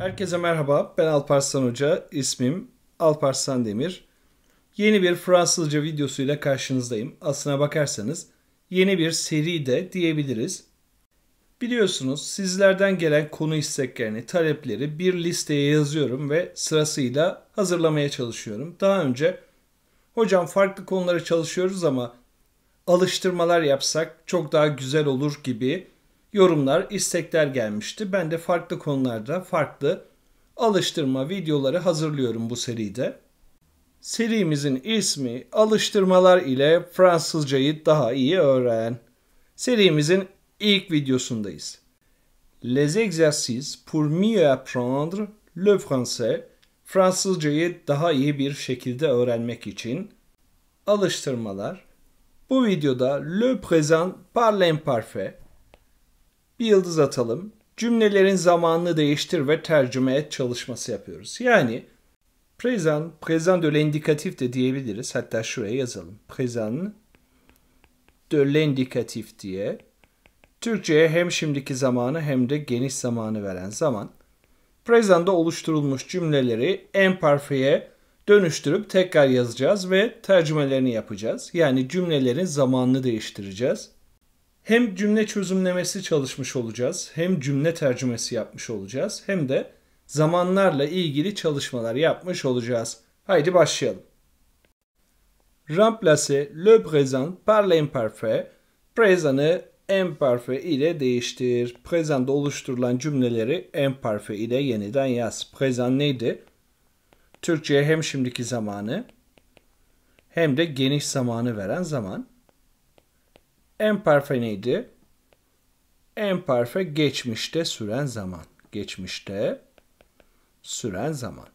Herkese merhaba, ben Alparslan Hoca, ismim Alparslan Demir. Yeni bir Fransızca videosuyla karşınızdayım. Aslına bakarsanız yeni bir seri de diyebiliriz. Biliyorsunuz sizlerden gelen konu isteklerini, talepleri bir listeye yazıyorum ve sırasıyla hazırlamaya çalışıyorum. Daha önce hocam farklı konulara çalışıyoruz ama alıştırmalar yapsak çok daha güzel olur gibi yorumlar, istekler gelmişti. Ben de farklı konularda farklı alıştırma videoları hazırlıyorum bu seride. Serimizin ismi Alıştırmalar ile Fransızcayı daha iyi öğren. Serimizin ilk videosundayız. Les exercices pour mieux apprendre le français. Fransızcayı daha iyi bir şekilde öğrenmek için alıştırmalar. Bu videoda le présent par l'imparfait bir yıldız atalım. Cümlelerin zamanını değiştir ve tercüme et çalışması yapıyoruz. Yani présent, présent de l'indicatif de diyebiliriz. Hatta şuraya yazalım. Présent de l'indicatif diye. Türkçe'ye hem şimdiki zamanı hem de geniş zamanı veren zaman. Présent'da oluşturulmuş cümleleri emparfiye dönüştürüp tekrar yazacağız ve tercümelerini yapacağız. Yani cümlelerin zamanını değiştireceğiz hem cümle çözümlemesi çalışmış olacağız, hem cümle tercümesi yapmış olacağız, hem de zamanlarla ilgili çalışmalar yapmış olacağız. Haydi başlayalım. Remplacer le présent par l'imparfait. Présent'ı imparfait ile değiştir. Présent'da oluşturulan cümleleri imparfait ile yeniden yaz. Présent neydi? Türkçe'ye hem şimdiki zamanı hem de geniş zamanı veren zaman. Emperfe neydi? Emperfe geçmişte süren zaman. Geçmişte süren zaman.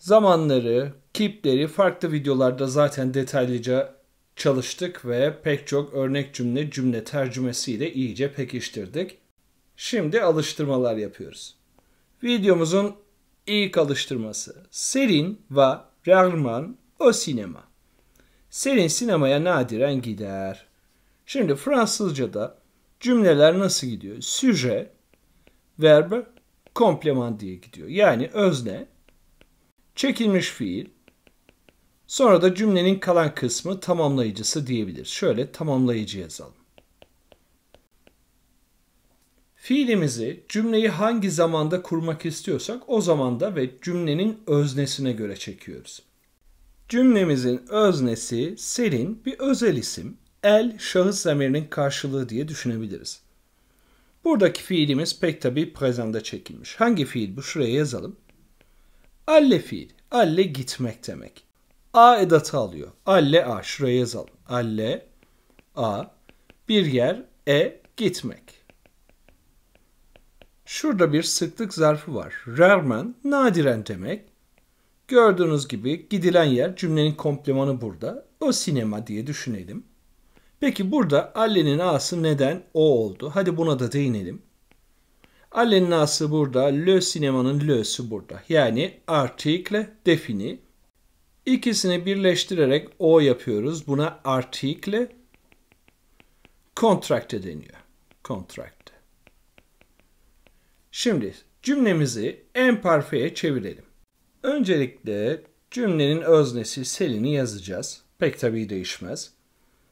Zamanları, kipleri farklı videolarda zaten detaylıca çalıştık ve pek çok örnek cümle cümle tercümesiyle iyice pekiştirdik. Şimdi alıştırmalar yapıyoruz. Videomuzun ilk alıştırması. Serin va rarman o sinema. Selin sinemaya nadiren gider. Şimdi Fransızca'da cümleler nasıl gidiyor? Süje, verbe, kompleman diye gidiyor. Yani özne, çekilmiş fiil, sonra da cümlenin kalan kısmı tamamlayıcısı diyebilir. Şöyle tamamlayıcı yazalım. Fiilimizi cümleyi hangi zamanda kurmak istiyorsak o zamanda ve cümlenin öznesine göre çekiyoruz. Cümlemizin öznesi Selin bir özel isim. El şahıs zamirinin karşılığı diye düşünebiliriz. Buradaki fiilimiz pek tabi prezende çekilmiş. Hangi fiil bu? Şuraya yazalım. Alle fiil. Alle gitmek demek. A edatı alıyor. Alle a. Şuraya yazalım. Alle a. Bir yer e gitmek. Şurada bir sıklık zarfı var. Rarman nadiren demek. Gördüğünüz gibi gidilen yer cümlenin komplemanı burada. O sinema diye düşünelim. Peki burada Alle'nin A'sı neden O oldu? Hadi buna da değinelim. Alle'nin A'sı burada, Le sinemanın Le'si burada. Yani artikle defini. İkisini birleştirerek O yapıyoruz. Buna artikle contract deniyor. Contract. Şimdi cümlemizi en emparfeye çevirelim. Öncelikle cümlenin öznesi selini yazacağız. Pek tabii değişmez.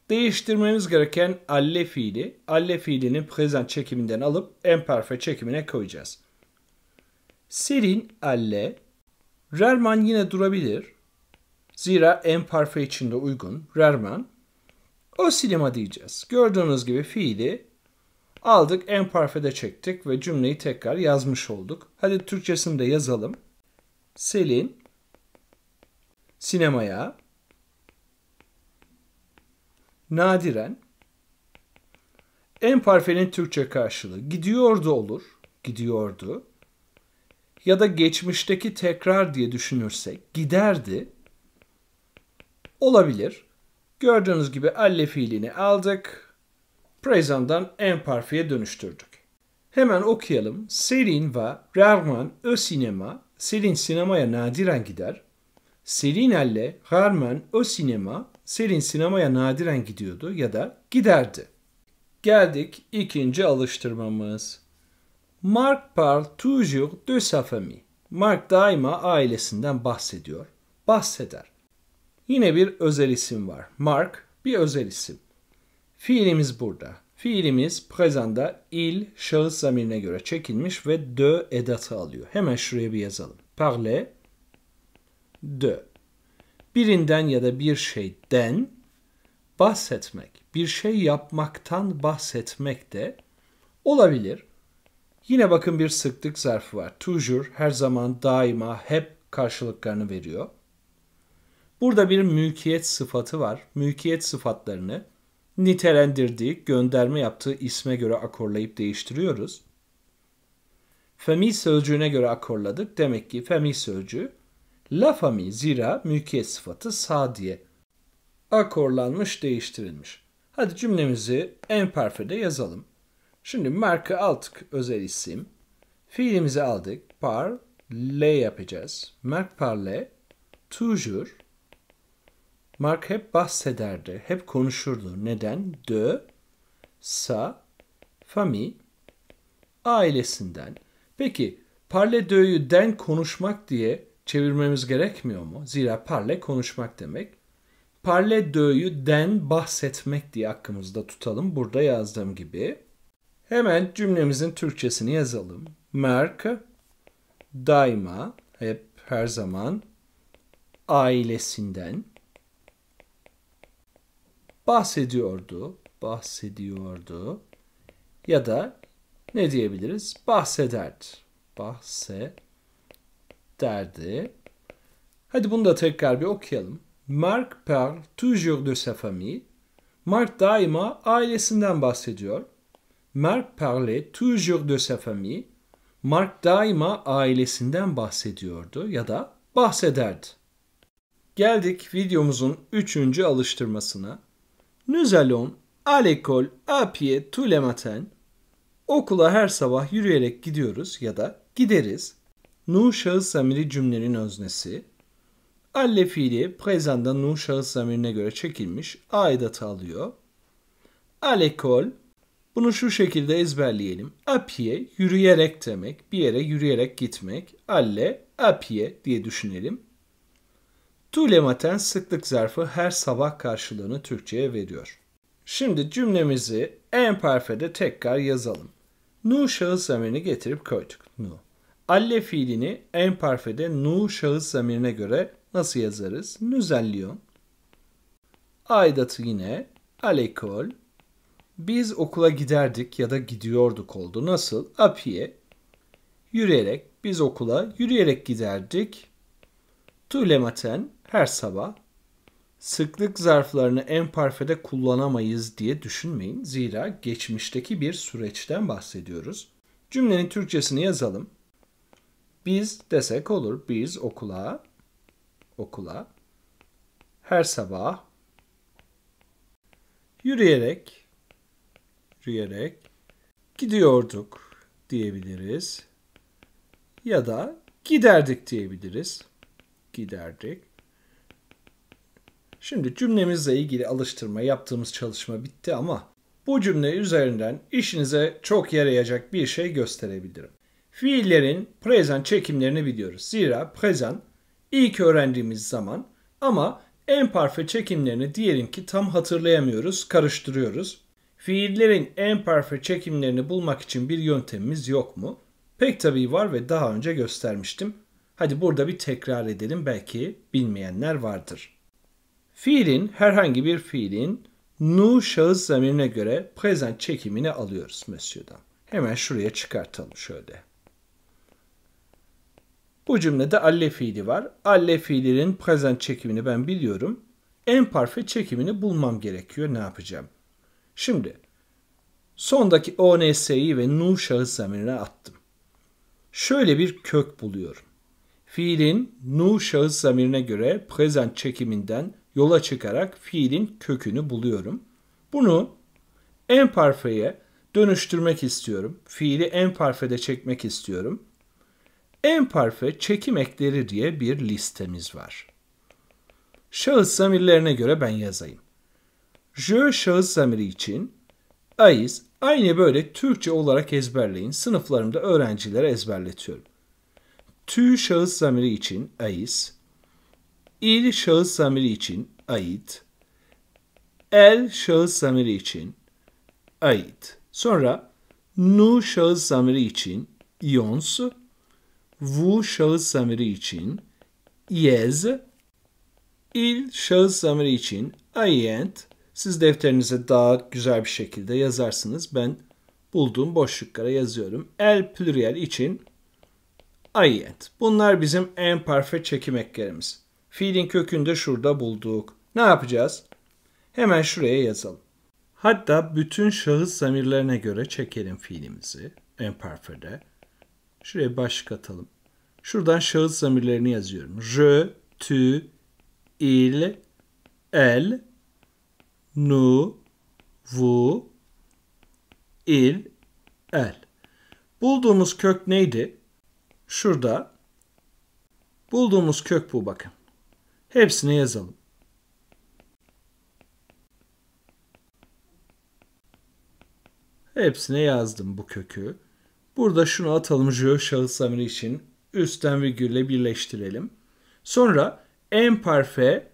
Değiştirmemiz gereken alle fiili, alle fiilinin prezent çekiminden alıp emperfe çekimine koyacağız. Selin alle, Rerman yine durabilir. Zira emperfe için de uygun. Rerman. O sinema diyeceğiz. Gördüğünüz gibi fiili aldık, emperfede çektik ve cümleyi tekrar yazmış olduk. Hadi Türkçesini de yazalım. Selin sinemaya nadiren en parfenin Türkçe karşılığı gidiyordu olur, gidiyordu. Ya da geçmişteki tekrar diye düşünürsek giderdi. Olabilir. Gördüğünüz gibi alle fiilini aldık. Prezan'dan en emparfeye dönüştürdük. Hemen okuyalım. Serin ve Rahman ö sinema Selin sinemaya nadiren gider. Selinel'le Harman o sinema Selin sinemaya nadiren gidiyordu ya da giderdi. Geldik ikinci alıştırmamız. Mark parle toujours de sa famille. Mark daima ailesinden bahsediyor. Bahseder. Yine bir özel isim var. Mark bir özel isim. Fiilimiz burada. Fiilimiz prezanda il şahıs zamirine göre çekilmiş ve de edatı alıyor. Hemen şuraya bir yazalım. Parle de. Birinden ya da bir şeyden bahsetmek, bir şey yapmaktan bahsetmek de olabilir. Yine bakın bir sıklık zarfı var. Toujours, her zaman, daima, hep karşılıklarını veriyor. Burada bir mülkiyet sıfatı var. Mülkiyet sıfatlarını nitelendirdiği, gönderme yaptığı isme göre akorlayıp değiştiriyoruz. Femi sözcüğüne göre akorladık. Demek ki femi sözcüğü la fami zira mülkiyet sıfatı sa diye akorlanmış, değiştirilmiş. Hadi cümlemizi en perfede yazalım. Şimdi marka aldık özel isim. Fiilimizi aldık. Par, le yapacağız. Mark parle, toujours Mark hep bahsederdi, hep konuşurdu. Neden? De, sa, fami, ailesinden. Peki parle de'yü den konuşmak diye çevirmemiz gerekmiyor mu? Zira parle konuşmak demek. Parle de'yü den bahsetmek diye aklımızda tutalım. Burada yazdığım gibi. Hemen cümlemizin Türkçesini yazalım. Mark daima hep her zaman ailesinden bahsediyordu, bahsediyordu ya da ne diyebiliriz? Bahsederdi. Bahse derdi. Hadi bunu da tekrar bir okuyalım. Mark parle toujours de sa famille. Mark daima ailesinden bahsediyor. Mark parlait toujours de sa famille. Mark daima ailesinden bahsediyordu ya da bahsederdi. Geldik videomuzun 3. alıştırmasına. Nous allons à l'école à pied tous les matins. Okula her sabah yürüyerek gidiyoruz ya da gideriz. Nu şahıs zamiri cümlenin öznesi. Alle fiili prezanda nu şahıs zamirine göre çekilmiş aidatı alıyor. À l'école bunu şu şekilde ezberleyelim. À pied yürüyerek demek. Bir yere yürüyerek gitmek. Alle à pied diye düşünelim. Tulematen sıklık zarfı her sabah karşılığını Türkçe'ye veriyor. Şimdi cümlemizi en parfede tekrar yazalım. Nu şahıs zamirini getirip koyduk. Nu. Alle fiilini parfede nu şahıs zamirine göre nasıl yazarız? Nüzelliyon. Aidatı yine alekol. Biz okula giderdik ya da gidiyorduk oldu. Nasıl? Apiye. Yürüyerek. Biz okula yürüyerek giderdik. Tulematen her sabah sıklık zarflarını emparfede kullanamayız diye düşünmeyin. Zira geçmişteki bir süreçten bahsediyoruz. Cümlenin Türkçesini yazalım. Biz desek olur. Biz okula okula her sabah yürüyerek yürüyerek gidiyorduk diyebiliriz. Ya da giderdik diyebiliriz. Giderdik. Şimdi cümlemizle ilgili alıştırma yaptığımız çalışma bitti ama bu cümle üzerinden işinize çok yarayacak bir şey gösterebilirim. Fiillerin present çekimlerini biliyoruz. Zira present ilk öğrendiğimiz zaman ama en emparfe çekimlerini diyelim ki tam hatırlayamıyoruz, karıştırıyoruz. Fiillerin en emparfe çekimlerini bulmak için bir yöntemimiz yok mu? Pek tabii var ve daha önce göstermiştim. Hadi burada bir tekrar edelim belki bilmeyenler vardır. Fiilin herhangi bir fiilin nu şahıs zamirine göre present çekimini alıyoruz Monsieur'dan. Hemen şuraya çıkartalım şöyle. Bu cümlede alle fiili var. Alle fiilinin present çekimini ben biliyorum. En Emparfe çekimini bulmam gerekiyor. Ne yapacağım? Şimdi sondaki ONS'yi ve nu şahıs zamirine attım. Şöyle bir kök buluyorum. Fiilin nu şahıs zamirine göre present çekiminden yola çıkarak fiilin kökünü buluyorum. Bunu en enparfeye dönüştürmek istiyorum. Fiili en enparfede çekmek istiyorum. En parfe çekim ekleri diye bir listemiz var. Şahıs zamirlerine göre ben yazayım. Je şahıs zamiri için aiz aynı böyle Türkçe olarak ezberleyin. Sınıflarımda öğrencilere ezberletiyorum. Tü şahıs zamiri için aiz il şahıs zamiri için ait, el şahıs zamiri için ait. Sonra nu şahıs zamiri için ions, vu şahıs zamiri için yez, il şahıs zamiri için ayent. Siz defterinize daha güzel bir şekilde yazarsınız. Ben bulduğum boşluklara yazıyorum. El pluriel için ayent. Bunlar bizim en parfe çekim eklerimiz. Fiilin kökünü de şurada bulduk. Ne yapacağız? Hemen şuraya yazalım. Hatta bütün şahıs zamirlerine göre çekelim fiilimizi. Imperfede. Şuraya başlık atalım. Şuradan şahıs zamirlerini yazıyorum. Je, tu, il, el, nu, vu, il, el. Bulduğumuz kök neydi? Şurada. Bulduğumuz kök bu bakın. Hepsine yazalım. Hepsine yazdım bu kökü. Burada şunu atalım jö şahıs amiri için. Üstten virgülle birleştirelim. Sonra en parfe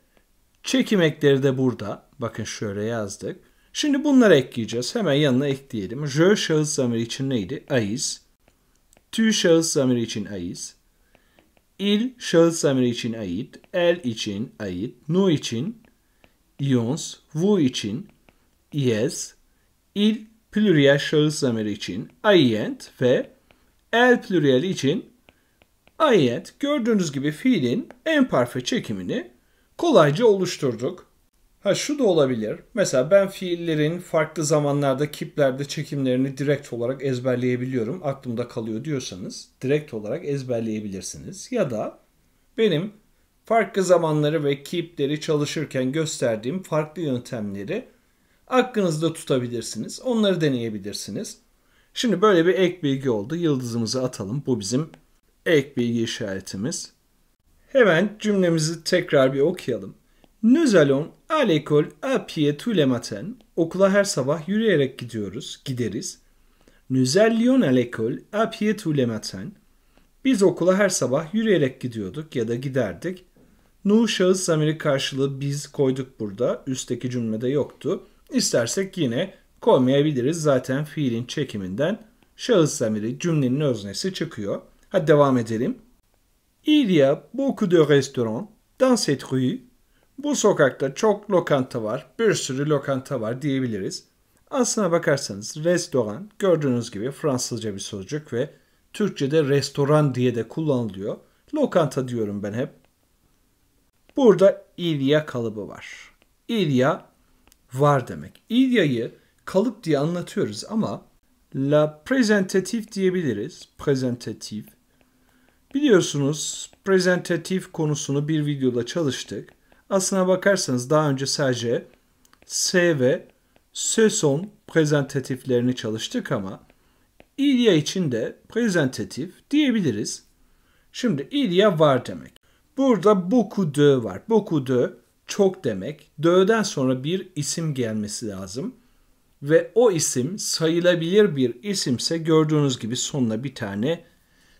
çekimekleri de burada. Bakın şöyle yazdık. Şimdi bunları ekleyeceğiz. Hemen yanına ekleyelim. Jö şahıs zamiri için neydi? Ais. Tü şahıs zamiri için ais il şahıs zamiri için ait, el için ait, nu için, ions, vu için, yes, il plüriyel şahıs zamiri için ayent ve el plüriyel için ayet. Gördüğünüz gibi fiilin en parfe çekimini kolayca oluşturduk. Ha şu da olabilir. Mesela ben fiillerin farklı zamanlarda kiplerde çekimlerini direkt olarak ezberleyebiliyorum. Aklımda kalıyor diyorsanız direkt olarak ezberleyebilirsiniz. Ya da benim farklı zamanları ve kipleri çalışırken gösterdiğim farklı yöntemleri aklınızda tutabilirsiniz. Onları deneyebilirsiniz. Şimdi böyle bir ek bilgi oldu. Yıldızımızı atalım. Bu bizim ek bilgi işaretimiz. Hemen cümlemizi tekrar bir okuyalım. Nous allons à l'école à pied tous les matins. Okula her sabah yürüyerek gidiyoruz, gideriz. Nous allions à l'école à pied tous les matins. Biz okula her sabah yürüyerek gidiyorduk ya da giderdik. Nu şahıs zamiri karşılığı biz koyduk burada. Üstteki cümlede yoktu. İstersek yine koymayabiliriz. Zaten fiilin çekiminden şahıs zamiri cümlenin öznesi çıkıyor. Hadi devam edelim. Il y a beaucoup de restaurants dans cette rue bu sokakta çok lokanta var, bir sürü lokanta var diyebiliriz. Aslına bakarsanız restoran gördüğünüz gibi Fransızca bir sözcük ve Türkçe'de restoran diye de kullanılıyor. Lokanta diyorum ben hep. Burada ilya kalıbı var. İlya var demek. İlyayı kalıp diye anlatıyoruz ama la presentatif diyebiliriz. Presentatif. Biliyorsunuz presentatif konusunu bir videoda çalıştık. Aslına bakarsanız daha önce sadece S ve se son prezentatiflerini çalıştık ama ilya için de prezentatif diyebiliriz. Şimdi ilya var demek. Burada beaucoup de var. Beaucoup de çok demek. Dö'den sonra bir isim gelmesi lazım. Ve o isim sayılabilir bir isimse gördüğünüz gibi sonuna bir tane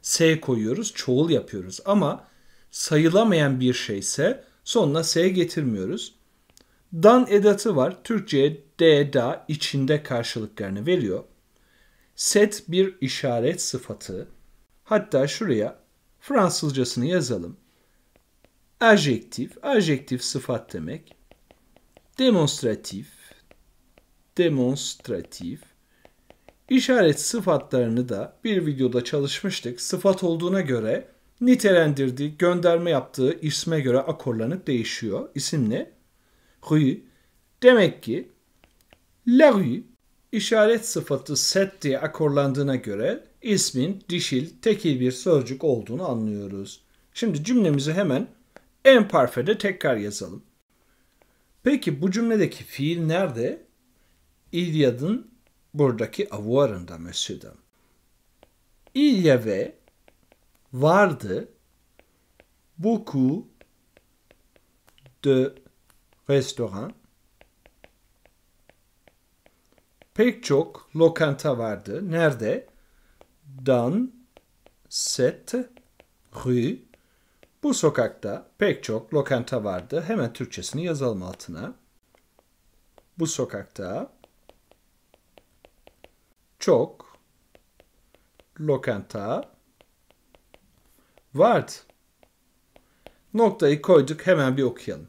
S koyuyoruz. Çoğul yapıyoruz ama sayılamayan bir şeyse Sonuna S getirmiyoruz. Dan edatı var. Türkçe'ye D, da içinde karşılıklarını veriyor. Set bir işaret sıfatı. Hatta şuraya Fransızcasını yazalım. Adjektif, adjektif sıfat demek. Demonstratif, demonstratif. İşaret sıfatlarını da bir videoda çalışmıştık. Sıfat olduğuna göre nitelendirdiği, gönderme yaptığı isme göre akorlanıp değişiyor. İsim ne? Rue. Demek ki La Rue işaret sıfatı set diye akorlandığına göre ismin dişil, tekil bir sözcük olduğunu anlıyoruz. Şimdi cümlemizi hemen en parfede tekrar yazalım. Peki bu cümledeki fiil nerede? İlyad'ın buradaki avuarında Mösyö'den. İlya ve vardı. Beaucoup de restoran. Pek çok lokanta vardı. Nerede? Dans cette rue. Bu sokakta pek çok lokanta vardı. Hemen Türkçesini yazalım altına. Bu sokakta çok lokanta Vardı. Noktayı koyduk hemen bir okuyalım.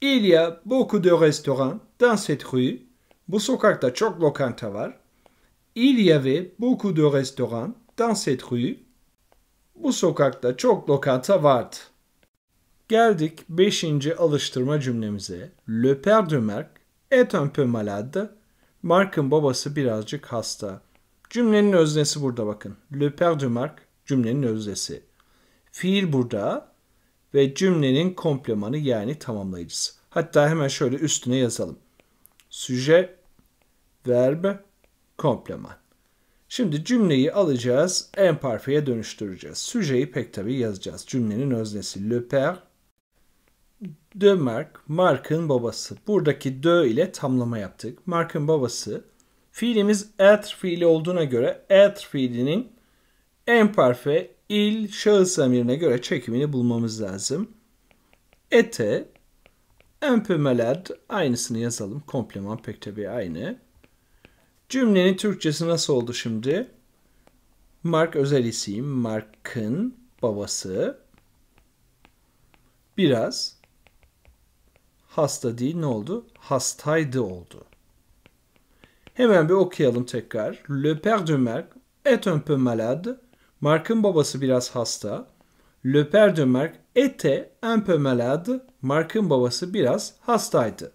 Il y a beaucoup de restaurants dans cette rue. Bu sokakta çok lokanta var. Il y avait beaucoup de restaurants dans cette rue. Bu sokakta çok lokanta vardı. Geldik 5. alıştırma cümlemize. Le père de Marc est un peu malade. Mark'ın babası birazcık hasta. Cümlenin öznesi burada bakın. Le père de Marc cümlenin öznesi. Fiil burada ve cümlenin komplemanı yani tamamlayıcısı. Hatta hemen şöyle üstüne yazalım. Süje, verb, kompleman. Şimdi cümleyi alacağız, emparfeye dönüştüreceğiz. Süjeyi pek tabii yazacağız. Cümlenin öznesi le père, de Mark, Mark'ın babası. Buradaki de ile tamlama yaptık. Mark'ın babası. Fiilimiz être fiili olduğuna göre être fiilinin emparfe il şahıs emirine göre çekimini bulmamız lazım. Ete un peu aynısını yazalım. Kompleman pek tabii aynı. Cümlenin Türkçesi nasıl oldu şimdi? Mark özel isim. Mark'ın babası. Biraz hasta değil ne oldu? Hastaydı oldu. Hemen bir okuyalım tekrar. Le père de Mark est un peu malade. Mark'ın babası biraz hasta. Le père de Marc était un peu malade. Mark'ın babası biraz hastaydı.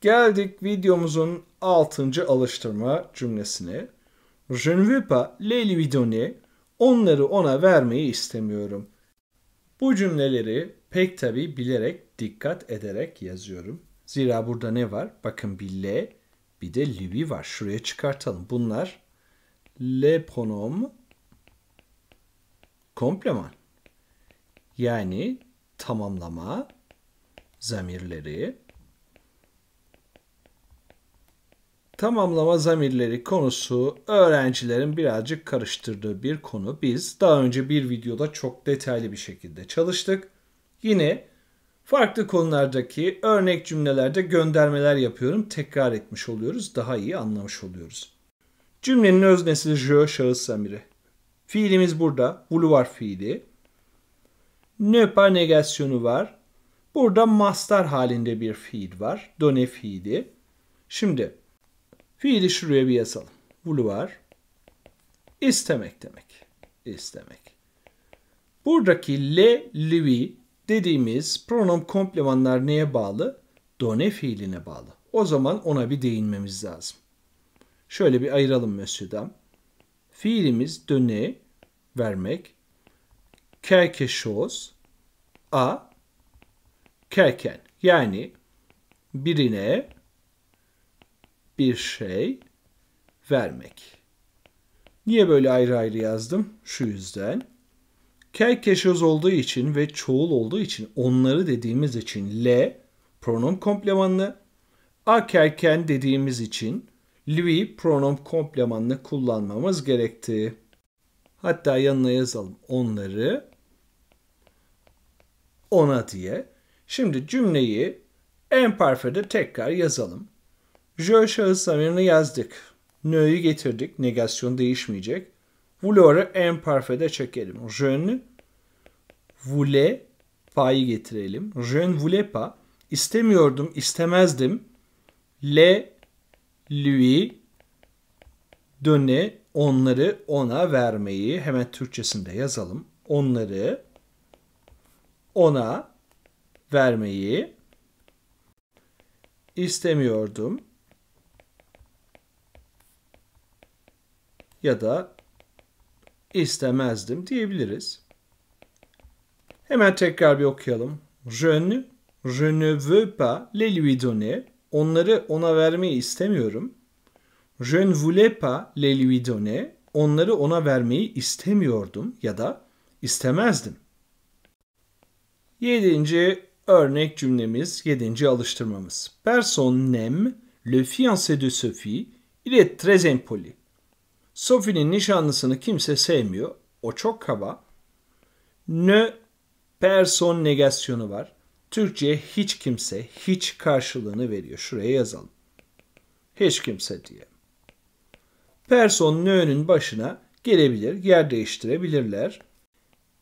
Geldik videomuzun 6. alıştırma cümlesine. Je ne veux pas les lui donner. Onları ona vermeyi istemiyorum. Bu cümleleri pek tabi bilerek, dikkat ederek yazıyorum. Zira burada ne var? Bakın bir le, bir de lui var. Şuraya çıkartalım. Bunlar le pronom Kompleman. Yani tamamlama zamirleri Tamamlama zamirleri konusu öğrencilerin birazcık karıştırdığı bir konu. Biz daha önce bir videoda çok detaylı bir şekilde çalıştık. Yine farklı konulardaki örnek cümlelerde göndermeler yapıyorum. Tekrar etmiş oluyoruz. Daha iyi anlamış oluyoruz. Cümlenin öznesi je şahıs zamiri. Fiilimiz burada. Vouloir fiili. Ne par negasyonu var. Burada mastar halinde bir fiil var. Done fiili. Şimdi fiili şuraya bir yazalım. Vouloir. İstemek demek. İstemek. Buradaki le, lui dediğimiz pronom komplemanlar neye bağlı? Done fiiline bağlı. O zaman ona bir değinmemiz lazım. Şöyle bir ayıralım mesudan. Fiilimiz döne vermek. Quelque chose a kerken yani birine bir şey vermek. Niye böyle ayrı ayrı yazdım? Şu yüzden. Kerkeşoz olduğu için ve çoğul olduğu için onları dediğimiz için le pronom komplemanlı. A kerken dediğimiz için Lui pronom komplemanını kullanmamız gerektiği. Hatta yanına yazalım onları ona diye. Şimdi cümleyi parfe'de tekrar yazalım. Je şahıs yazdık. Nöyü getirdik. Negasyon değişmeyecek. Vouloir'ı parfe'de çekelim. Je'ni voulais pas'ı getirelim. Je ne voulais pas. İstemiyordum, istemezdim. Le lui donner onları ona vermeyi hemen Türkçesinde yazalım. Onları ona vermeyi istemiyordum. Ya da istemezdim diyebiliriz. Hemen tekrar bir okuyalım. Je ne, je ne veux pas les lui donner. Onları ona vermeyi istemiyorum. Je ne voulais pas les lui donner. Onları ona vermeyi istemiyordum ya da istemezdim. Yedinci örnek cümlemiz, yedinci alıştırmamız. Person nem le fiancé de Sophie. Il est très impoli. Sophie'nin nişanlısını kimse sevmiyor. O çok kaba. Ne person negasyonu var. Türkçe hiç kimse hiç karşılığını veriyor. Şuraya yazalım. Hiç kimse diye. Person'un öğünün başına gelebilir, yer değiştirebilirler.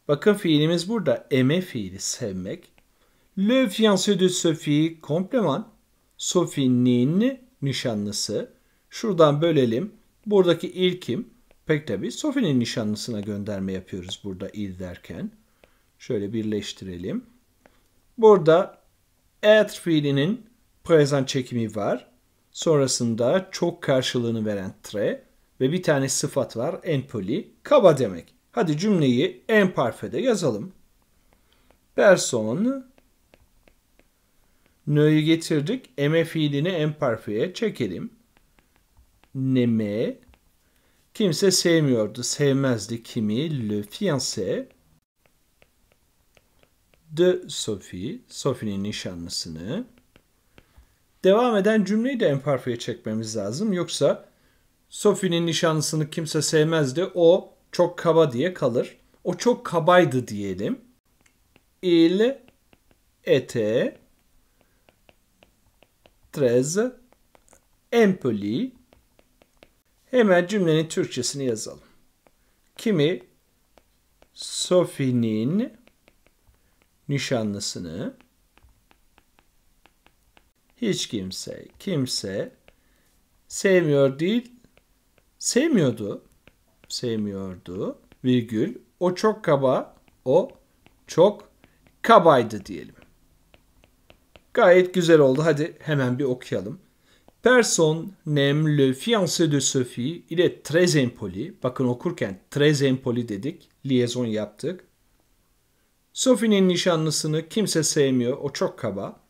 Bakın fiilimiz burada eme fiili sevmek. Le fiancé de Sophie kompleman. Sophie'nin nişanlısı. Şuradan bölelim. Buradaki ilkim pek tabi Sophie'nin nişanlısına gönderme yapıyoruz burada il derken. Şöyle birleştirelim. Burada être fiilinin prezent çekimi var. Sonrasında çok karşılığını veren tre ve bir tane sıfat var empoli, kaba demek. Hadi cümleyi en parfede yazalım. Person nö'yü getirdik. Eme fiilini en parfeye çekelim. Neme kimse sevmiyordu, sevmezdi kimi le fiancé de Sophie, Sophie'nin nişanlısını. Devam eden cümleyi de imperfeye çekmemiz lazım. Yoksa Sophie'nin nişanlısını kimse sevmezdi. O çok kaba diye kalır. O çok kabaydı diyelim. Il ete très impoli. Hemen cümlenin Türkçesini yazalım. Kimi Sophie'nin nişanlısını hiç kimse, kimse sevmiyor değil, sevmiyordu. Sevmiyordu virgül. O çok kaba, o çok kabaydı diyelim. Gayet güzel oldu. Hadi hemen bir okuyalım. person nem le fiancé de Sophie. ile est très impoli. Bakın okurken très impoli dedik. Liaison yaptık. Sophie'nin nişanlısını kimse sevmiyor. O çok kaba.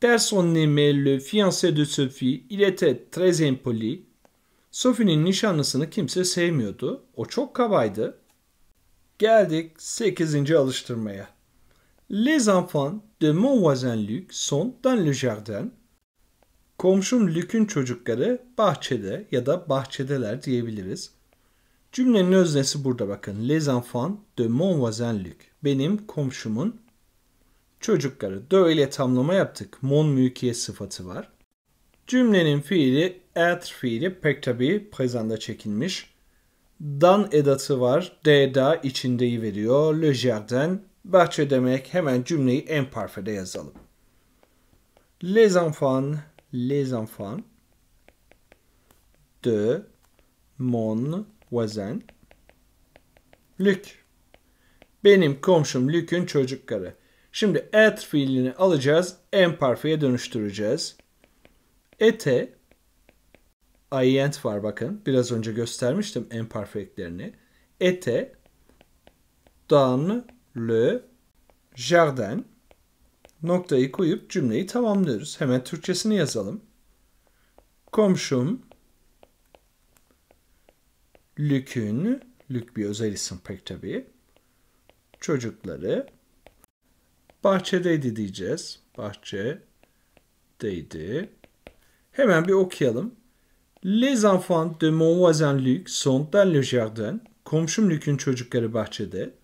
Personne n'aimait le fiancé de Sophie. Il était très impoli. Sophie'nin nişanlısını kimse sevmiyordu. O çok kabaydı. Geldik 8. alıştırmaya. Les enfants de mon voisin Luc sont dans le jardin. Komşum Luc'un çocukları bahçede ya da bahçedeler diyebiliriz. Cümlenin öznesi burada bakın. Les enfants de mon voisin Luc benim komşumun çocukları. Dö ile tamlama yaptık. Mon mülkiye sıfatı var. Cümlenin fiili et fiili pek tabi prezanda çekilmiş. Dan edatı var. De da içindeyi veriyor. Le jardin bahçe demek. Hemen cümleyi en parfede yazalım. Les enfants, les enfants de mon voisin Luc. Benim komşum Lük'ün çocukları. Şimdi at fiilini alacağız. Imperf'e dönüştüreceğiz. Ete ient var bakın. Biraz önce göstermiştim imperfectlerini. Ete dans le jardin noktayı koyup cümleyi tamamlıyoruz. Hemen Türkçesini yazalım. Komşum Lük'ün, Lük bir özel isim pek tabii çocukları bahçedeydi diyeceğiz. Bahçedeydi. Hemen bir okuyalım. Les enfants de mon voisin Luc sont dans le jardin. Komşum Luc'un çocukları bahçede.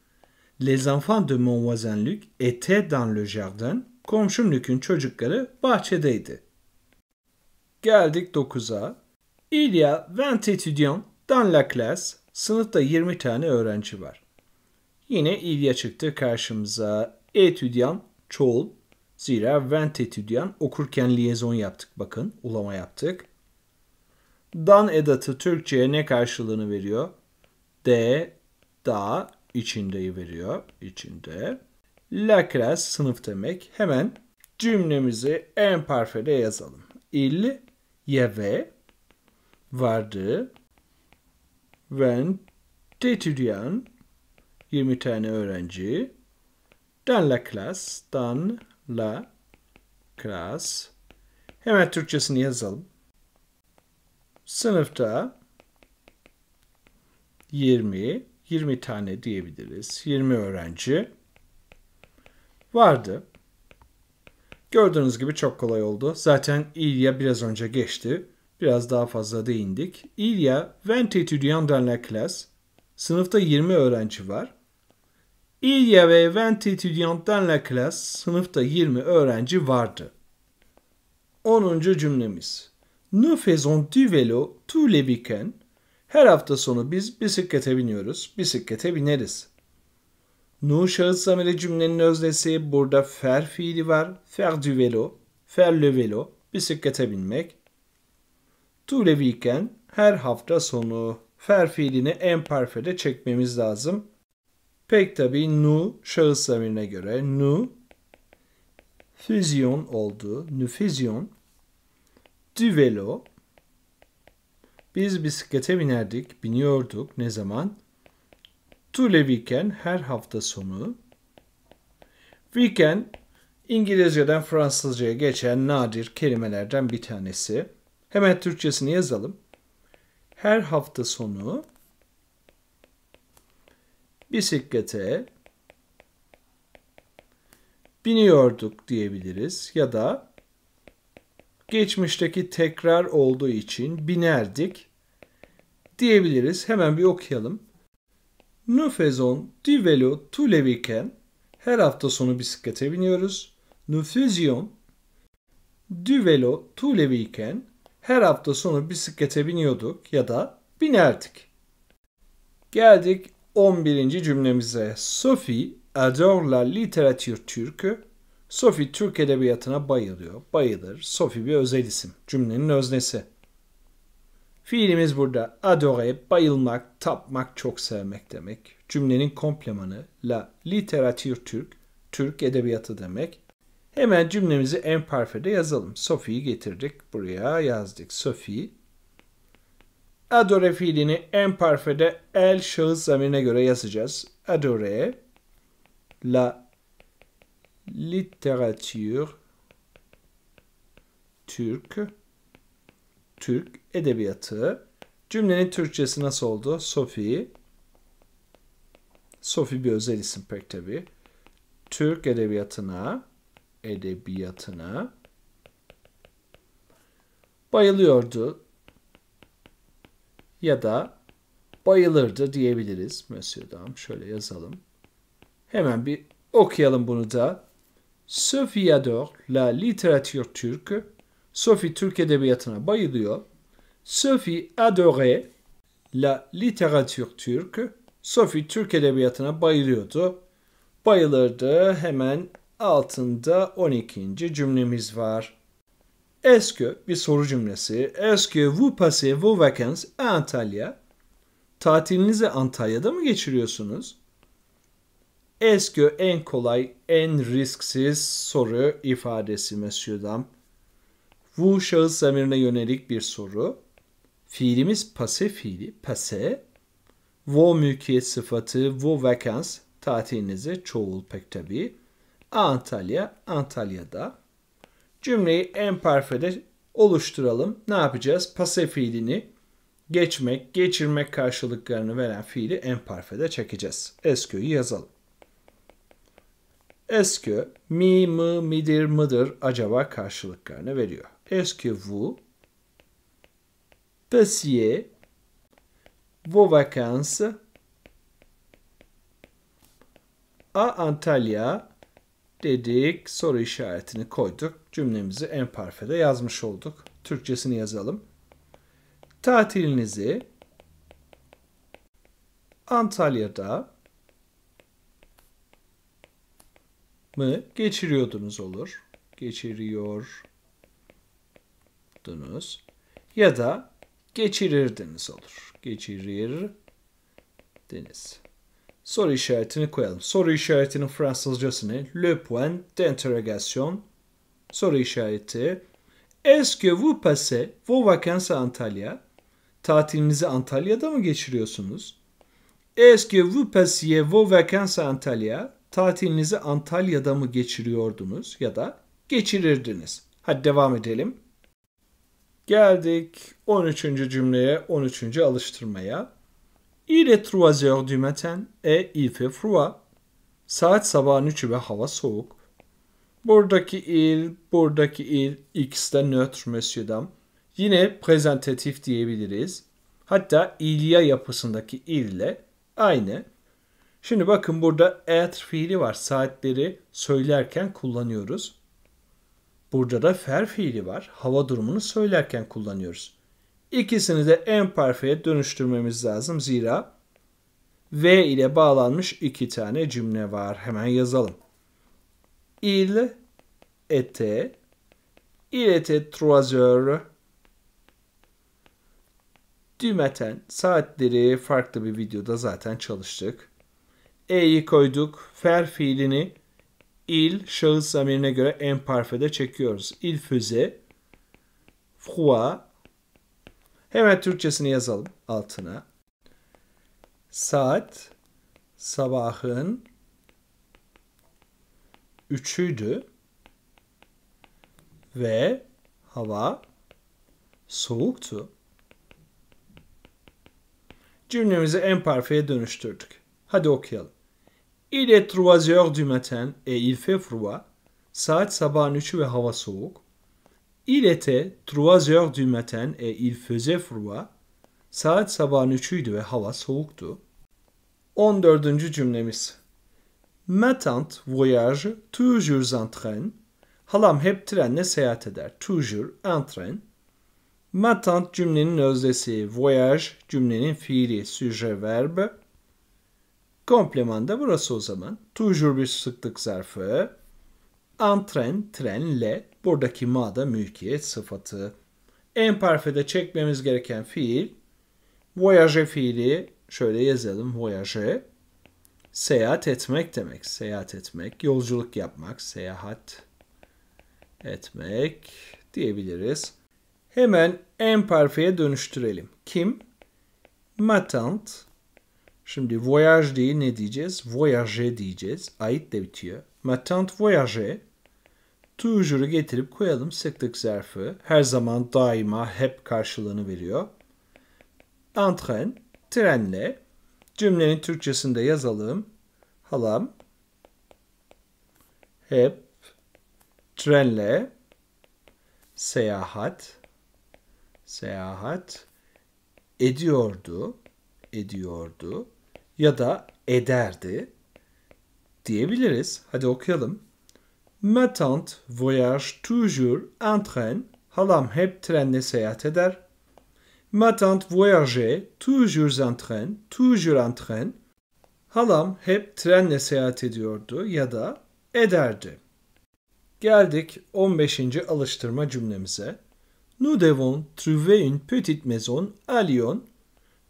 Les enfants de mon voisin Luc étaient dans le jardin. Komşum Luc'un çocukları bahçedeydi. Geldik 9'a. Il y a 20 étudiants dans la classe. Sınıfta 20 tane öğrenci var. Yine ilya çıktı karşımıza. Etüdyan çoğul. Zira vent etüdyan okurken liyezon yaptık bakın. Ulama yaptık. Dan edatı Türkçe'ye ne karşılığını veriyor? D, da, içindeyi veriyor. İçinde. La sınıf demek. Hemen cümlemizi en parfede yazalım. Il, yeve, vardı, vent, etüdyan, 20 tane öğrenci. Dans la classe. Dans la classe. Hemen Türkçesini yazalım. Sınıfta 20, 20 tane diyebiliriz. 20 öğrenci vardı. Gördüğünüz gibi çok kolay oldu. Zaten İlya biraz önce geçti. Biraz daha fazla değindik. İlya, 20 étudiants dans la classe. Sınıfta 20 öğrenci var. Il y avait 20 étudiants dans la classe. Sınıfta 20 öğrenci vardı. 10. cümlemiz. Nous faisons du vélo tous les week-ends? Her hafta sonu biz bisiklete biniyoruz, bisiklete bineriz. Nu şahıs zamiri cümlenin öznesi burada fer fiili var. Fer du vélo, fer le vélo, bisiklete binmek. Tous les week-end, her hafta sonu. Fer fiilini en parfede çekmemiz lazım. Pek tabi nu şahıs zamirine göre nu füzyon oldu. Nu füzyon du velo biz bisiklete binerdik, biniyorduk. Ne zaman? Tu le weekend, her hafta sonu. Weekend, İngilizceden Fransızcaya geçen nadir kelimelerden bir tanesi. Hemen Türkçesini yazalım. Her hafta sonu bisiklete biniyorduk diyebiliriz ya da geçmişteki tekrar olduğu için binerdik diyebiliriz. Hemen bir okuyalım. Nous faisons du vélo tous les week-ends. Her hafta sonu bisiklete biniyoruz. Nous faisions du vélo tous les week-ends. Her hafta sonu bisiklete biniyorduk ya da binerdik. Geldik 11. cümlemize Sophie adore la literature türkü. Sophie Türk edebiyatına bayılıyor. Bayılır. Sophie bir özel isim. Cümlenin öznesi. Fiilimiz burada adore, bayılmak, tapmak, çok sevmek demek. Cümlenin komplemanı la literatür Türk, Türk edebiyatı demek. Hemen cümlemizi en parfede yazalım. Sophie'yi getirdik. Buraya yazdık. Sophie adore fiilini emparfede el şahıs zamirine göre yazacağız. Adore la littérature Türk Türk edebiyatı cümlenin Türkçesi nasıl oldu? Sophie Sophie bir özel isim pek tabi. Türk edebiyatına edebiyatına bayılıyordu ya da bayılırdı diyebiliriz. Monsieur Dam şöyle yazalım. Hemen bir okuyalım bunu da. Sophie adore la littérature turque. Sophie Türk edebiyatına bayılıyor. Sophie adore la littérature turque. Sophie Türk edebiyatına bayılıyordu. Bayılırdı. Hemen altında 12. cümlemiz var est bir soru cümlesi. Est-ce que vous passez vos vacances à Antalya? Tatilinizi Antalya'da mı geçiriyorsunuz? est en kolay, en risksiz soru ifadesi Monsieur Dam. Vous şahıs zamirine yönelik bir soru. Fiilimiz pase fiili, passe. Vos mülkiyet sıfatı, vos vacances, tatilinizi çoğul pek tabii. Antalya, Antalya'da. Cümleyi parfe'de oluşturalım. Ne yapacağız? Pase fiilini geçmek, geçirmek karşılıklarını veren fiili parfe'de çekeceğiz. SQ'yu yazalım. Eskü mi, mı, midir, mıdır acaba karşılıklarını veriyor. Eskü vous passiez vos vacances a Antalya dedik soru işaretini koyduk cümlemizi en parfede yazmış olduk. Türkçesini yazalım. Tatilinizi Antalya'da mı geçiriyordunuz olur. Geçiriyordunuz. Ya da geçirirdiniz olur. Geçirirdiniz. Soru işaretini koyalım. Soru işaretinin Fransızcası ne? Le point d'interrogation soru işareti. Est-ce que vous passez vos vacances à Antalya? Tatilinizi Antalya'da mı geçiriyorsunuz? Est-ce que vous passiez vos vacances à Antalya? Tatilinizi Antalya'da mı geçiriyordunuz ya da geçirirdiniz? Hadi devam edelim. Geldik 13. cümleye, 13. alıştırmaya. Il est 3 heures du matin et il fait froid. Saat sabahın 3'ü ve hava soğuk. Buradaki il, buradaki il, x de nötr mesudam. Yine prezentatif diyebiliriz. Hatta ilya yapısındaki ile aynı. Şimdi bakın burada et fiili var. Saatleri söylerken kullanıyoruz. Burada da fer fiili var. Hava durumunu söylerken kullanıyoruz. İkisini de emparfeye dönüştürmemiz lazım. Zira V ile bağlanmış iki tane cümle var. Hemen yazalım. Il était. Il était 3 heures du matin. Saatleri farklı bir videoda zaten çalıştık. E'yi koyduk. Fer fiilini il şahıs zamirine göre en emparfede çekiyoruz. Il füze, froid. Hemen Türkçesini yazalım altına. Saat sabahın üçüydü ve hava soğuktu. Cümlemizi en emparfeye dönüştürdük. Hadi okuyalım. Il est trois heures du matin et il fait froid. Saat sabahın üçü ve hava soğuk. Il était trois heures du matin et il faisait froid. Saat sabahın üçüydü ve hava soğuktu. 14. cümlemiz. Ma tante voyage toujours en train. Halam hep trenle seyahat eder. Toujours en train. Ma tante cümlenin öznesi. Voyage cümlenin fiili. Süje verb. Kompleman da burası o zaman. Toujours bir sıklık zarfı. En train, trenle. Buradaki ma da mülkiyet sıfatı. En Emparfede çekmemiz gereken fiil. Voyage fiili. Şöyle yazalım. Voyage. Seyahat etmek demek. Seyahat etmek, yolculuk yapmak, seyahat etmek diyebiliriz. Hemen imperfe'ye dönüştürelim. Kim? Matant. Şimdi voyage diye ne diyeceğiz? Voyage diyeceğiz. Ait de bitiyor. Matant tante voyage. Toujours getirip koyalım sıklık zarfı. Her zaman daima hep karşılığını veriyor. Entren, trenle. Cümlenin Türkçesinde yazalım. Halam hep trenle seyahat seyahat ediyordu ediyordu ya da ederdi diyebiliriz. Hadi okuyalım. Ma tante voyage toujours en train. Halam hep trenle seyahat eder. Ma tante voyageait, toujours en train, toujours en train. Halam hep trenle seyahat ediyordu ya da ederdi. Geldik 15. alıştırma cümlemize. Nous devons trouver une petite maison à Lyon.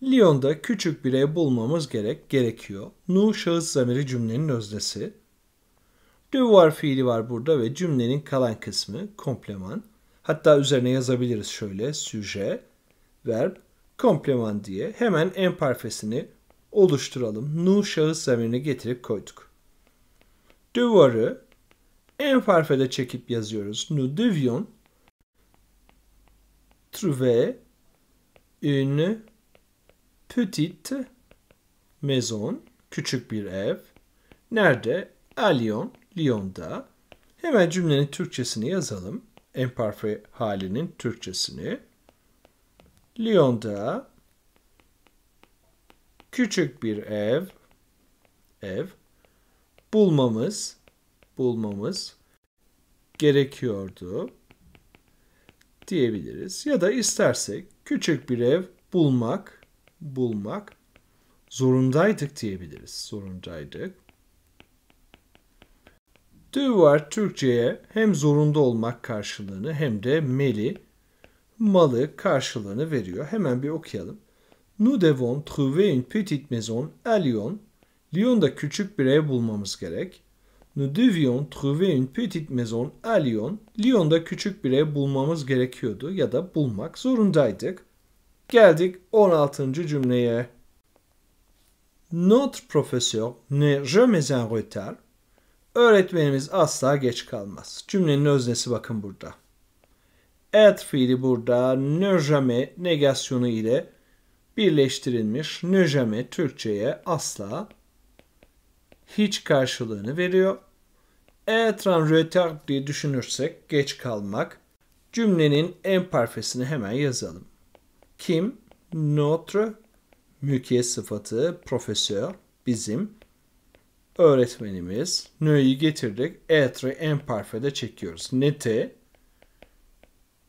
Lyon'da küçük bir ev bulmamız gerek, gerekiyor. Nous şahıs zamiri cümlenin öznesi. Devoir fiili var burada ve cümlenin kalan kısmı komplement. Hatta üzerine yazabiliriz şöyle. Sujet verb, komplement diye hemen emparfesini oluşturalım. Nu şahıs zamirini getirip koyduk. Duvarı enfarfede çekip yazıyoruz. Nu devions trouver une petite maison, küçük bir ev. Nerede? A Lyon, Lyon'da. Hemen cümlenin Türkçesini yazalım. Emparfe halinin Türkçesini. Lyon'da küçük bir ev ev bulmamız bulmamız gerekiyordu diyebiliriz. Ya da istersek küçük bir ev bulmak bulmak zorundaydık diyebiliriz. Zorundaydık. Do Türkçe'ye hem zorunda olmak karşılığını hem de meli malı karşılığını veriyor. Hemen bir okuyalım. Nous devons trouver une petite maison à Lyon. Lyon'da küçük bir ev bulmamız gerek. Nous devions trouver une petite maison à Lyon. Lyon'da küçük bir ev bulmamız gerekiyordu ya da bulmak zorundaydık. Geldik 16. cümleye. Notre professeur ne jamais en retard. Öğretmenimiz asla geç kalmaz. Cümlenin öznesi bakın burada at fiili burada ne jamais negasyonu ile birleştirilmiş. Ne jamais Türkçe'ye asla hiç karşılığını veriyor. Être en retard diye düşünürsek geç kalmak. Cümlenin en parfesini hemen yazalım. Kim? Notre mükiye sıfatı profesör bizim öğretmenimiz. Nö'yü getirdik. Etre'yi en parfede çekiyoruz. Nete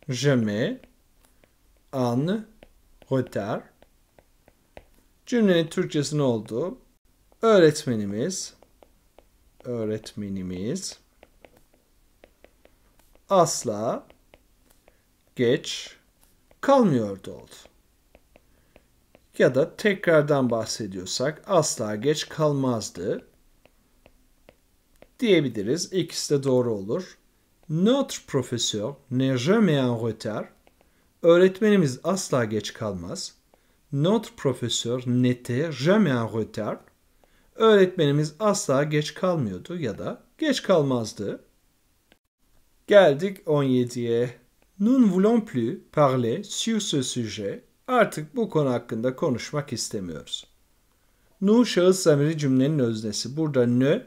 Je mets en retard. Cümlenin Türkçesi ne oldu? Öğretmenimiz öğretmenimiz asla geç kalmıyordu oldu. Ya da tekrardan bahsediyorsak asla geç kalmazdı diyebiliriz. İkisi de doğru olur. Notre professeur n'est jamais en retard. Öğretmenimiz asla geç kalmaz. Notre professeur n'était jamais en retard. Öğretmenimiz asla geç kalmıyordu ya da geç kalmazdı. Geldik 17'ye. Nous ne voulons plus parler sur ce sujet. Artık bu konu hakkında konuşmak istemiyoruz. Nu şahıs zamiri cümlenin öznesi. Burada ne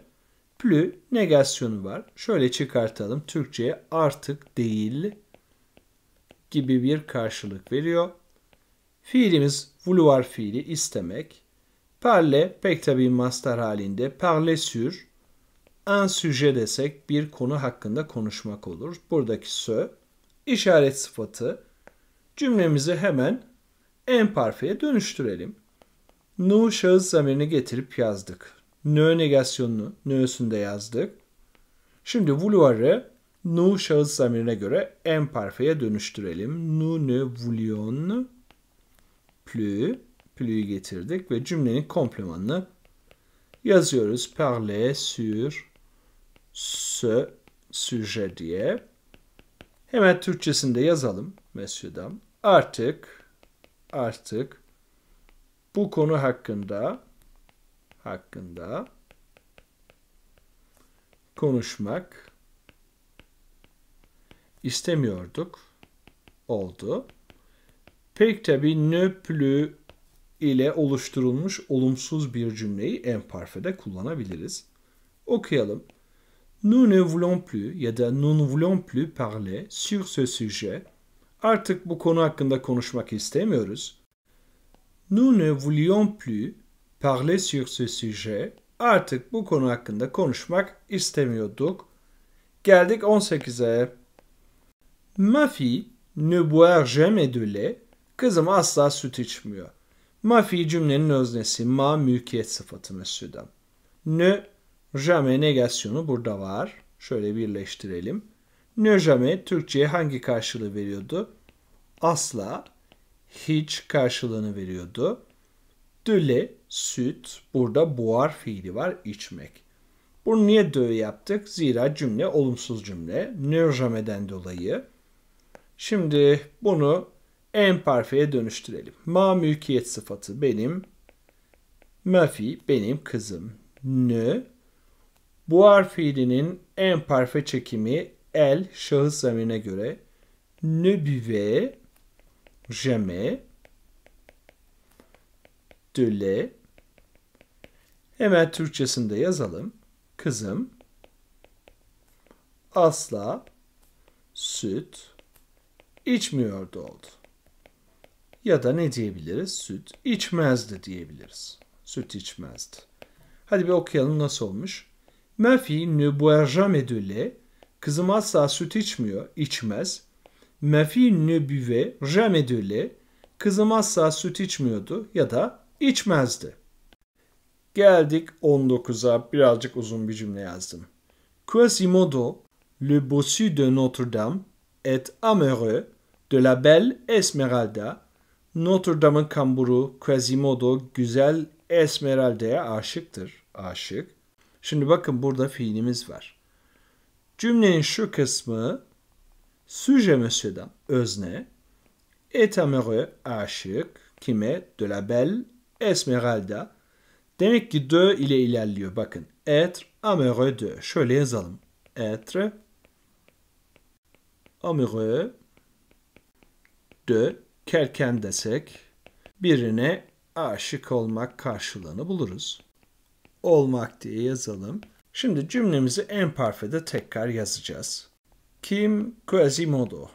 Plü negasyonu var. Şöyle çıkartalım. Türkçe'ye artık değil gibi bir karşılık veriyor. Fiilimiz vouloir fiili istemek. Parle pek tabi master halinde. Parle sur un sujet desek bir konu hakkında konuşmak olur. Buradaki sö işaret sıfatı. Cümlemizi hemen en parfeye dönüştürelim. Nu şahıs zamirini getirip yazdık nö negasyonunu nö'sünde yazdık. Şimdi vouloir'ı nu şahıs zamirine göre en emparfeye dönüştürelim. Nu ne voulion plü plü'yü getirdik ve cümlenin komplemanını yazıyoruz. Parle sur ce sujet diye. Hemen Türkçesinde yazalım Mesudam. Artık artık bu konu hakkında hakkında konuşmak istemiyorduk oldu. Pek tabi nöplü ile oluşturulmuş olumsuz bir cümleyi parfede kullanabiliriz. Okuyalım. Nous ne voulons plus ya da nous ne voulons plus parler sur ce sujet. Artık bu konu hakkında konuşmak istemiyoruz. Nous ne voulions plus parler sur ce sujet. Artık bu konu hakkında konuşmak istemiyorduk. Geldik 18'e. Ma fille ne boire jamais de lait. Kızım asla süt içmiyor. Ma fille cümlenin öznesi. Ma mülkiyet sıfatı südam. Ne jamais negasyonu burada var. Şöyle birleştirelim. Ne jamais Türkçe'ye hangi karşılığı veriyordu? Asla hiç karşılığını veriyordu. Düle süt. Burada boğar fiili var içmek. Bunu niye dö yaptık? Zira cümle olumsuz cümle. Nörjameden dolayı. Şimdi bunu emparfeye dönüştürelim. Ma mülkiyet sıfatı benim. Mafi benim kızım. Nö. Buar fiilinin emparfe çekimi el şahıs zamirine göre ne buvait jamais de lait Hemen Türkçesinde yazalım. Kızım asla süt içmiyordu oldu. Ya da ne diyebiliriz? Süt içmezdi diyebiliriz. Süt içmezdi. Hadi bir okuyalım nasıl olmuş. Ma ne boit jamais de lait. Kızım asla süt içmiyor, içmez. Ma ne buvait jamais de lait. Kızım asla süt içmiyordu ya da içmezdi. Geldik 19'a birazcık uzun bir cümle yazdım. Quasimodo, le bossu de Notre-Dame, est amoureux de la belle Esmeralda. Notre-Dame'ın kamburu Quasimodo güzel Esmeralda'ya aşıktır. Aşık. Şimdi bakın burada fiilimiz var. Cümlenin şu kısmı Suje Monsieur'dan özne. Et amoureux aşık. Kime? De la belle Esmeralda. Demek ki de ile ilerliyor. Bakın. Être amoureux de. Şöyle yazalım. Être amoureux de kelken desek birine aşık olmak karşılığını buluruz. Olmak diye yazalım. Şimdi cümlemizi en parfede tekrar yazacağız. Kim Quasimodo.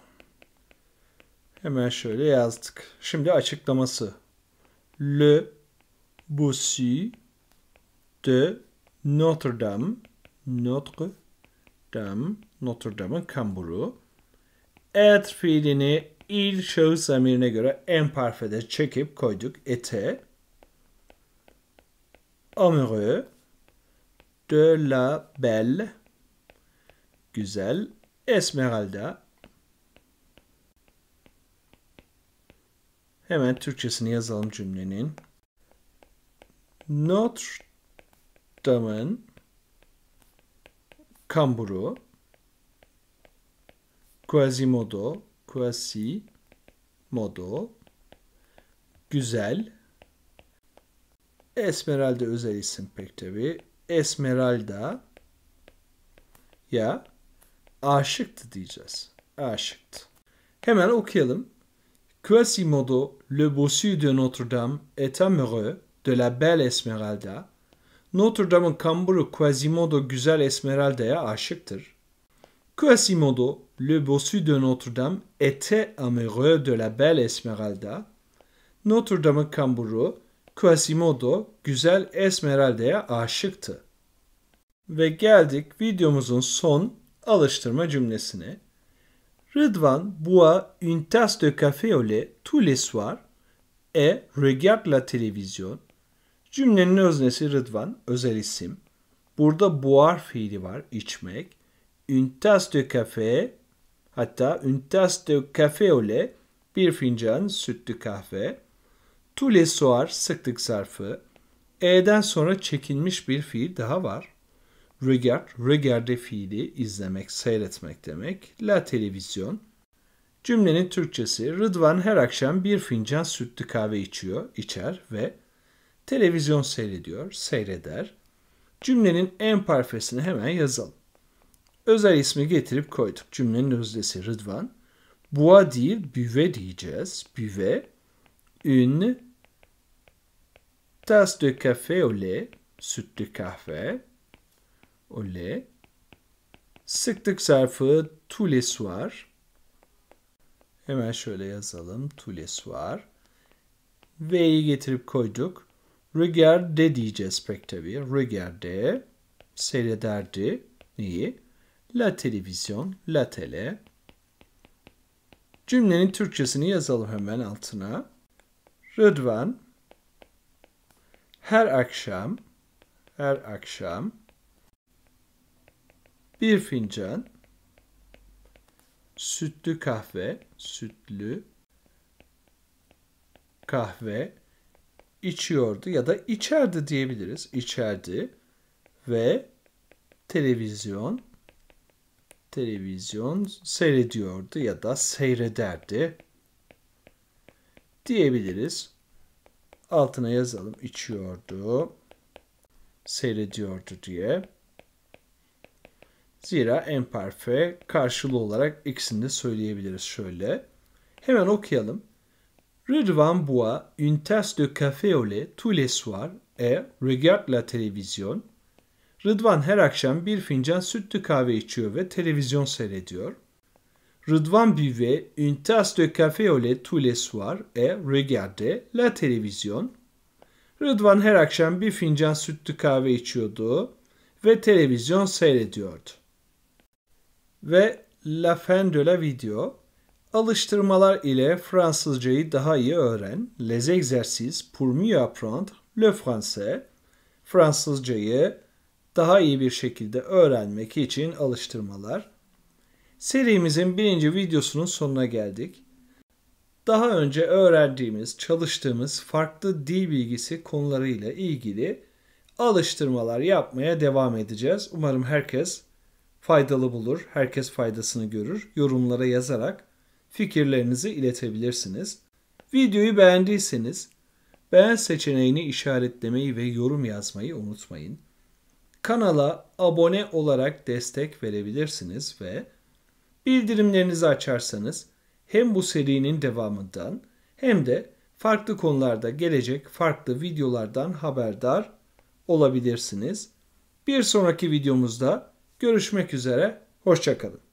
Hemen şöyle yazdık. Şimdi açıklaması. Le Bossu de Notre-Dame. Notre-Dame. Notre-Dame'ın kamburu. Et fiilini il şahıs zamirine göre en parfede çekip koyduk. Ete. Amoureux de la belle. Güzel. Esmeralda. Hemen Türkçesini yazalım cümlenin. Notre Dame'ın kamburu, Quasimodo, modo, güzel, Esmeralda özel isim pek tabi. Esmeralda ya aşıktı diyeceğiz. Aşıktı. Hemen okuyalım. Quasimodo, le bossu de Notre Dame, est amoureux de la Belle Esmeralda, Notre Dame'ın kamburu Quasimodo Güzel Esmeralda'ya aşıktır. Quasimodo, le bossu de Notre Dame, était amoureux de la Belle Esmeralda. Notre Dame'ın kamburu Quasimodo Güzel Esmeralda'ya aşıktı. Ve geldik videomuzun son alıştırma cümlesine. Rıdvan boit une tasse de café au lait tous les soirs et regarde la télévision. Cümlenin öznesi Rıdvan, özel isim. Burada buar fiili var, içmek. Une de kafe, hatta une de kafe au lait, bir fincan sütlü kahve. Tule soar sıktık zarfı. E'den sonra çekilmiş bir fiil daha var. Regard, regarde fiili izlemek, seyretmek demek. La televizyon. Cümlenin Türkçesi Rıdvan her akşam bir fincan sütlü kahve içiyor, içer ve Televizyon seyrediyor, seyreder. Cümlenin en parfesini hemen yazalım. Özel ismi getirip koyduk. Cümlenin öznesi Rıdvan. Boğa değil, büve diyeceğiz. Büve. Une tasse de café au lait. Sütlü kahve. Au lait. Sıktık zarfı tous les soirs. Hemen şöyle yazalım. Tous les soirs. V'yi getirip koyduk. Regarde diyeceğiz pek tabii. Regarde seyrederdi. Neyi? La televizyon, la tele. Cümlenin Türkçesini yazalım hemen altına. Rıdvan her akşam her akşam bir fincan sütlü kahve, sütlü kahve içiyordu ya da içerdi diyebiliriz. İçerdi ve televizyon televizyon seyrediyordu ya da seyrederdi diyebiliriz. Altına yazalım içiyordu, seyrediyordu diye. Zira emparfe karşılığı olarak ikisini de söyleyebiliriz şöyle. Hemen okuyalım. Rıdvan boit une tasse de café au lait tous les soirs et regarde la télévision. Rıdvan her akşam bir fincan sütlü kahve içiyor ve televizyon seyrediyor. Rıdvan buvait une tasse de café au lait tous les soirs et regardait la télévision. Rıdvan her akşam bir fincan sütlü kahve içiyordu ve televizyon seyrediyordu. Ve la fin de la video Alıştırmalar ile Fransızcayı daha iyi öğren. Les exercices pour mieux apprendre le français. Fransızcayı daha iyi bir şekilde öğrenmek için alıştırmalar. Serimizin birinci videosunun sonuna geldik. Daha önce öğrendiğimiz, çalıştığımız farklı dil bilgisi konularıyla ilgili alıştırmalar yapmaya devam edeceğiz. Umarım herkes faydalı bulur, herkes faydasını görür. Yorumlara yazarak fikirlerinizi iletebilirsiniz. Videoyu beğendiyseniz beğen seçeneğini işaretlemeyi ve yorum yazmayı unutmayın. Kanala abone olarak destek verebilirsiniz ve bildirimlerinizi açarsanız hem bu serinin devamından hem de farklı konularda gelecek farklı videolardan haberdar olabilirsiniz. Bir sonraki videomuzda görüşmek üzere, hoşçakalın.